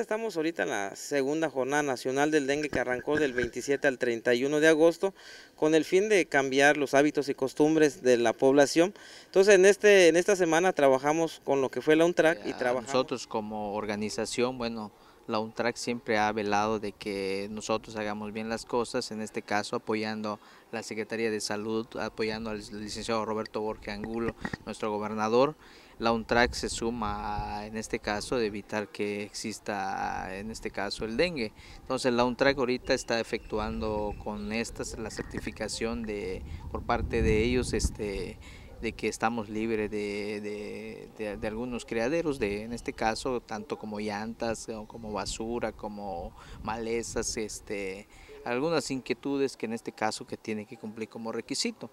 Estamos ahorita en la segunda jornada nacional del dengue que arrancó del 27 al 31 de agosto con el fin de cambiar los hábitos y costumbres de la población. Entonces en este en esta semana trabajamos con lo que fue la UNTRAC y trabajamos. Nosotros como organización, bueno, la UNTRAC siempre ha velado de que nosotros hagamos bien las cosas, en este caso apoyando la Secretaría de Salud, apoyando al licenciado Roberto Borque Angulo, nuestro gobernador. La UNTRAC se suma en este caso de evitar que exista en este caso el dengue. Entonces la UNTRAC ahorita está efectuando con estas la certificación de por parte de ellos este de que estamos libres de, algunos criaderos, de, en este caso, tanto como llantas, eh, como basura, como malezas, este, algunas inquietudes que en este caso que tiene que cumplir como requisito.